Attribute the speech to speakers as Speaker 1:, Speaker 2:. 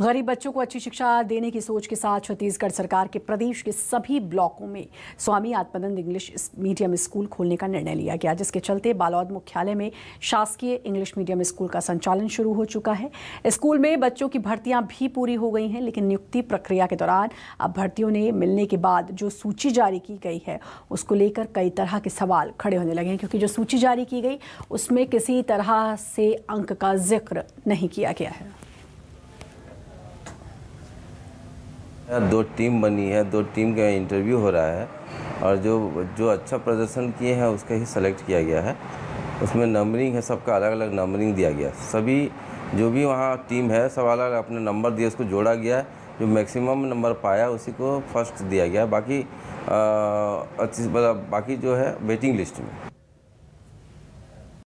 Speaker 1: गरीब बच्चों को अच्छी शिक्षा देने की सोच के साथ छत्तीसगढ़ सरकार के प्रदेश के सभी ब्लॉकों में Swami Atmanand English medium school खोलने का निर्णय लिया गया जिसके चलते बालौद मुख्यालय में शासकीय इंग्लिश मीडियम स्कूल का संचालन शुरू हो चुका है स्कूल में बच्चों की भर्तियां भी पूरी हो गई हैं लेकिन नियुक्ति प्रक्रिया के दौरान अब भर्तियों ने मिलने के बाद जो सूची जारी की गई है उसको लेकर कई तरह के सवाल खड़े होने लगे हैं क्योंकि जो सूची जारी की गई उसमें किसी तरह से अंक का जिक्र नहीं किया गया है
Speaker 2: दो टीम बनी है दो टीम का इंटरव्यू हो रहा है और जो जो अच्छा प्रदर्शन किए हैं उसका ही सेलेक्ट किया गया है उसमें नंबरिंग है सबका अलग अलग नंबरिंग दिया गया सभी जो भी वहाँ टीम है सब अलग अलग अपने नंबर दिया उसको जोड़ा गया है जो मैक्सिमम नंबर पाया उसी को फर्स्ट दिया गया बाकी अच्छी मतलब बाकी जो है वेटिंग लिस्ट में